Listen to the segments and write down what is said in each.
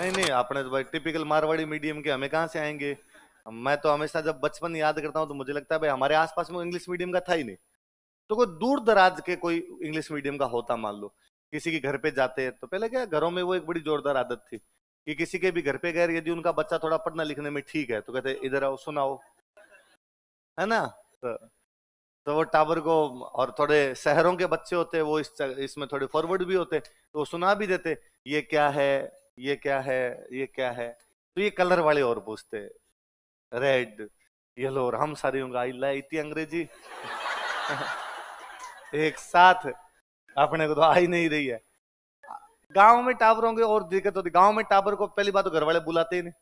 नहीं नहीं आपने तो भाई टिपिकल मारवाड़ी मीडियम के हमें कहाँ से आएंगे मैं तो हमेशा जब बचपन याद करता हूँ तो मुझे लगता है भाई हमारे आसपास में इंग्लिश मीडियम का था ही नहीं तो कोई दूर दराज के कोई इंग्लिश मीडियम का होता मान लो किसी के घर पे जाते हैं तो पहले क्या घरों में वो एक बड़ी जोरदार आदत थी कि किसी के भी घर पे गए यदि उनका बच्चा थोड़ा पढ़ना लिखने में ठीक है तो कहते इधर आओ सुनाओ है ना तो, तो वो टावर को और थोड़े शहरों के बच्चे होते वो इस इसमें थोड़े फॉरवर्ड भी होते तो वो सुना भी देते ये क्या है ये क्या है ये क्या है तो ये कलर वाले और पूछते रेड येलो और हम सारी आइला इतनी अंग्रेजी एक साथ अपने को तो आई नहीं रही है गांव में टावर होंगे और दिक्कत तो होती गांव में टावर को पहली बात तो घर वाले बुलाते ही नहीं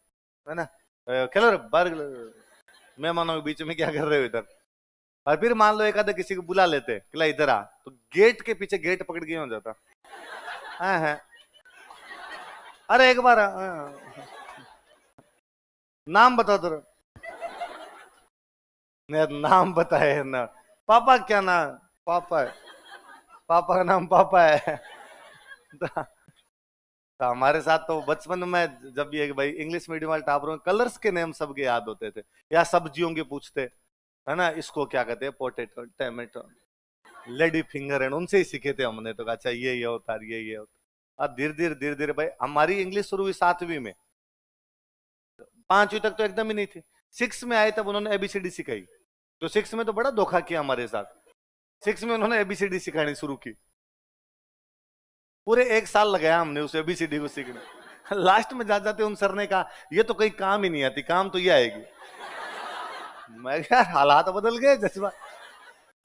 है ना खेलो रे बर्गर मेहमानों के बीच में क्या कर रहे हो इधर और फिर मान लो एक आधे किसी को बुला लेते इधर आ तो गेट के पीछे गेट पकड़ के हो जाता है हाँ, हाँ। अरे एक बार नाम बताओ तुरा नाम बताए ना पापा क्या नाम पापा है पापा का नाम पापा है तो, तो हमारे साथ तो बचपन में जब एक भाई इंग्लिश मीडियम वाले टापरों कलर्स के नेम सबके याद होते थे या सब्जियों के पूछते है ना इसको क्या कहते हैं potato tomato lady finger and उनसे ही सीखे थे हमने तो अच्छा ये ये होता है ये ये होता अब धीरे धीरे धीरे धीरे भाई हमारी इंग्लिश शुरू हुई सातवीं में पांचवी तक तो एकदम ही नहीं थी सिक्स में आए तब उन्होंने एबीसीडी सिखाई तो सिक्स में तो बड़ा धोखा किया हमारे साथ सिक्स में उन्होंने एबीसीडी सिखानी शुरू की पूरे एक साल लगाया हमने उस एबीसीडी को सीखने लास्ट में जा जाते उन सर ने कहा ये तो कहीं काम ही नहीं आती काम तो ये आएगी मैं यार हालात बदल गए जज्बा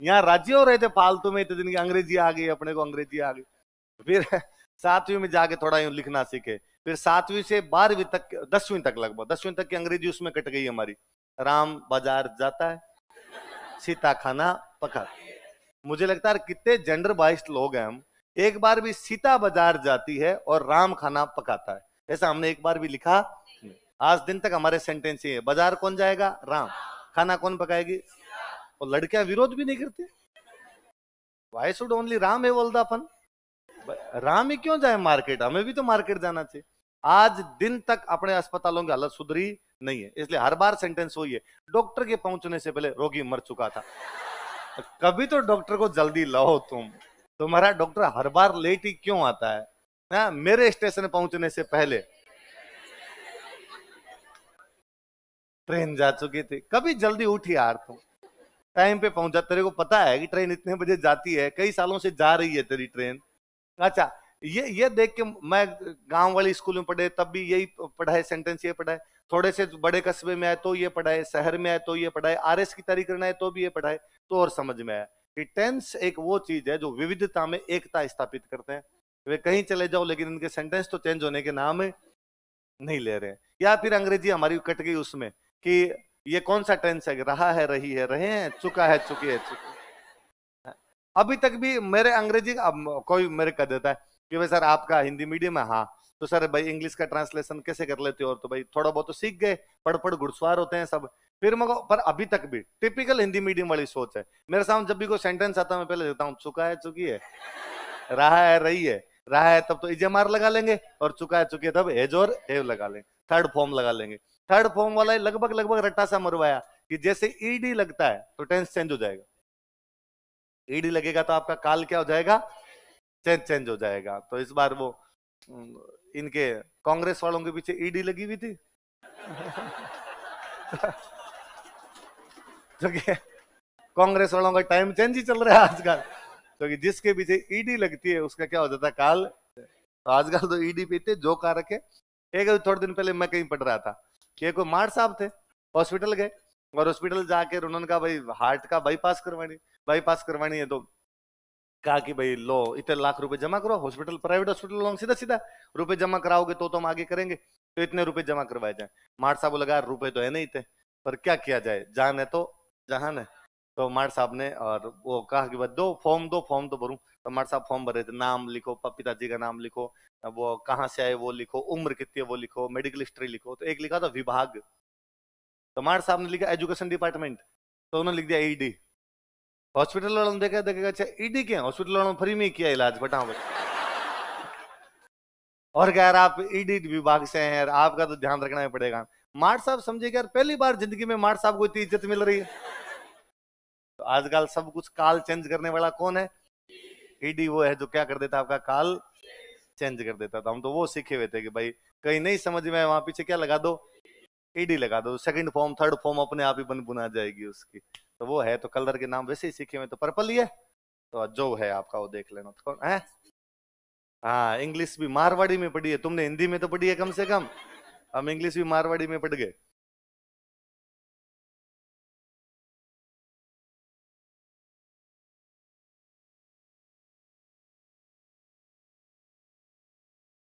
यहाँ राज्य हो रहे थे फालतू में इतने दिन की अंग्रेजी आ गई अपने को अंग्रेजी आ गई फिर सातवीं में जाके थोड़ा यूं लिखना सीखे फिर सातवीं से बारहवीं तक दसवीं तक लगभग दसवीं तक की अंग्रेजी उसमें कट गई हमारी राम बाजार जाता है सीता खाना पका मुझे लगता है कितने जेंडर बाइस्ट लोग हैं हम एक बार भी सीता बाजार जाती है और राम खाना पकाता है ऐसा हमने एक बार भी लिखा आज दिन तक हमारे सेंटेंस ये है बाजार कौन जाएगा राम खाना कौन पकाएगी और लड़कियां विरोध भी नहीं करती वाई शुड ओनली राम है बोलदा अपन राम ही क्यों जाए मार्केट हमें भी तो मार्केट जाना चाहिए आज दिन तक अपने अस्पतालों की हालत सुधरी नहीं है इसलिए हर बार सेंटेंस वही है डॉक्टर के पहुंचने से पहले रोगी मर चुका था कभी तो डॉक्टर को जल्दी लाओ तुम तुम्हारा डॉक्टर हर बार लेट ही क्यों आता है ना हाँ, मेरे स्टेशन पहुंचने से पहले ट्रेन जा चुकी थी कभी जल्दी उठी यार तुम टाइम पे पहुंचा तेरे को पता है कि ट्रेन इतने बजे जाती है कई सालों से जा रही है तेरी ट्रेन अच्छा ये ये देख के मैं गांव वाले स्कूल में पढ़े तब भी यही पढ़ाए सेंटेंस ये पढ़ाए थोड़े से बड़े कस्बे में आए तो ये पढ़ाए शहर में आए तो ये पढ़ाए आर एस की तैयारी करना है तो भी ये पढ़ाए तो और समझ में आया कि टेंस एक वो चीज है जो विविधता में एकता स्थापित करते हैं वे कहीं चले जाओ लेकिन इनके सेंटेंस तो चेंज होने के नाम नहीं ले रहे हैं या फिर अंग्रेजी हमारी कट गई उसमें कि ये कौन सा टेंस है रहा है रही है रहे हैं चुका है चुकी है चुकी अभी तक भी मेरे अंग्रेजी अब कोई मेरे कह देता है कि भाई सर आपका हिंदी मीडियम है हाँ तो सर भाई इंग्लिश का ट्रांसलेशन कैसे कर लेते हो और तो भाई थोड़ा बहुत तो सीख गए पढ़ पढ़ घुड़सवार होते हैं सब फिर मगो पर अभी तक भी टिपिकल हिंदी मीडियम वाली सोच है मेरे सामने जब भी कोई सेंटेंस आता है मैं पहले देता हूँ चुका है चुकी है रहा है रही है रहा है तब तो इजे मार लगा लेंगे और चुका है चुकी है तब एज और एव लगा लेंगे थर्ड फॉर्म लगा लेंगे थर्ड फॉर्म वाला लगभग लगभग रट्टा सा मरवाया कि जैसे ईडी e लगता है तो टेंस चेंज हो जाएगा ईडी लगेगा तो आपका काल क्या हो जाएगा चेंज चेंज हो जाएगा तो इस बार वो इनके कांग्रेस वालों के पीछे ईडी लगी हुई थी कांग्रेस वालों का टाइम चेंज ही चल रहा है आजकल क्योंकि जिसके पीछे ईडी लगती है उसका क्या हो जाता है काल तो आजकल तो ईडी पे थे जो कारक है एक थोड़े दिन पहले मैं कहीं पढ़ रहा था कि कोई मार साहब थे हॉस्पिटल गए और हॉस्पिटल जाके उन्होंने कहा भाई हार्ट का बाईपास करवानी बाईपास करवानी है तो कहा कि भाई लो इतने लाख रुपए जमा करो हॉस्पिटल प्राइवेट हॉस्पिटल लोग सीधा सीधा रुपए जमा कराओगे तो, तो हम आगे करेंगे तो इतने रुपए जमा करवाए जाए माठ साहब लगा रुपए तो है नहीं थे पर क्या किया जाए जान है तो जहान है तो माठ साहब ने और वो कहा कि दो फॉर्म दो फॉर्म तो भरू तो माठ साहब फॉर्म भरे थे नाम लिखो पिताजी का नाम लिखो वो कहाँ से आए वो लिखो उम्र कितनी है वो लिखो मेडिकल हिस्ट्री लिखो तो एक लिखा था विभाग कमांड तो साहब ने लिखा एजुकेशन डिपार्टमेंट तो उन्होंने लिख दिया ईडी e हॉस्पिटल वालों ने देखा देखेगा अच्छा ईडी e क्या हॉस्पिटल वालों ने फ्री में किया इलाज फटाफट और क्या यार आप ईडी e विभाग से हैं यार आपका तो ध्यान रखना ही पड़ेगा मार्ट साहब समझे यार पहली बार जिंदगी में मार्ट साहब को इतनी इज्जत मिल रही है तो आजकल सब कुछ काल चेंज करने वाला कौन है ईडी वो है जो क्या कर देता आपका काल चेंज कर देता था हम तो वो सीखे हुए थे कि भाई कहीं नहीं समझ में वहां पीछे क्या लगा दो ईडी लगा दो सेकंड फॉर्म थर्ड फॉर्म अपने आप ही बन बुना जाएगी उसकी तो वो है तो कलर के नाम वैसे ही सीखे हुए तो पर्पल ही है तो जो है आपका वो देख लेना तो है हाँ इंग्लिश भी मारवाड़ी में पढ़ी है तुमने हिंदी में तो पढ़ी है कम से कम हम इंग्लिश भी मारवाड़ी में पढ़ गए